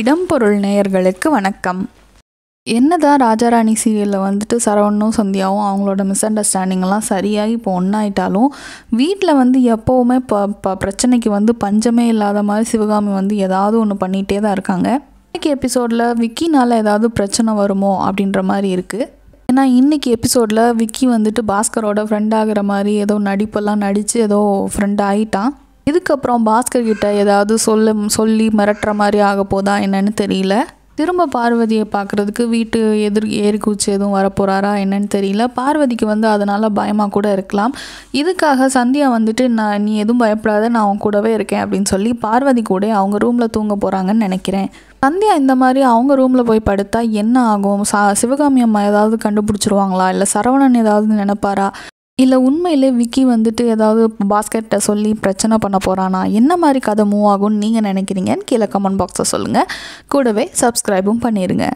இடம்பொருள் நேயர்களுக்கு வணக்கம் என்னதான் ராஜாராணி சீரியலில் வந்துட்டு சரவணனும் சந்தியாவும் அவங்களோட மிஸ் அண்டர்ஸ்டாண்டிங்கெல்லாம் சரியாகி இப்போ ஒன்றாயிட்டாலும் வீட்டில் வந்து எப்போவுமே ப ப பிரச்சனைக்கு வந்து பஞ்சமே இல்லாத மாதிரி சிவகாமி வந்து ஏதாவது ஒன்று பண்ணிகிட்டே தான் இருக்காங்க இன்றைக்கி எபிசோடில் விக்கினால் ஏதாவது பிரச்சனை வருமோ அப்படின்ற மாதிரி இருக்குது ஏன்னா இன்றைக்கி எபிசோடில் விக்கி வந்துட்டு பாஸ்கரோட ஃப்ரெண்ட் ஆகிற மாதிரி ஏதோ நடிப்பெல்லாம் நடித்து ஏதோ ஃப்ரெண்ட் ஆகிட்டான் இதுக்கப்புறம் பாஸ்கர் கிட்ட ஏதாவது சொல்ல சொல்லி மிரட்டுற மாதிரி ஆக போதா என்னன்னு தெரியல திரும்ப பார்வதியை பார்க்குறதுக்கு வீட்டு எதிர் ஏறிக்குச்சி எதுவும் வரப்போகிறாரா என்னன்னு தெரியல பார்வதிக்கு வந்து அதனால் பயமாக கூட இருக்கலாம் இதுக்காக சந்தியா வந்துட்டு நான் நீ எதுவும் பயப்படாத நான் அவன் கூடவே இருக்கேன் அப்படின்னு சொல்லி பார்வதி கூட அவங்க ரூமில் தூங்க போகிறாங்கன்னு நினைக்கிறேன் சந்தியா இந்த மாதிரி அவங்க ரூமில் போய் படுத்தா என்ன ஆகும் சா சிவகாமி அம்மா ஏதாவது கண்டுபிடிச்சிருவாங்களா இல்லை சரவணன் ஏதாவது நினைப்பாரா இல்லை உண்மையிலே விக்கி வந்துட்டு ஏதாவது பாஸ்கெட்டை சொல்லி பிரச்சனை பண்ண போகிறானா என்ன மாதிரி கதை மூவ் ஆகும்னு நீங்கள் நினைக்கிறீங்கன்னு கீழே கமெண்ட் பாக்ஸை சொல்லுங்கள் கூடவே சப்ஸ்கிரைபும் பண்ணிடுங்க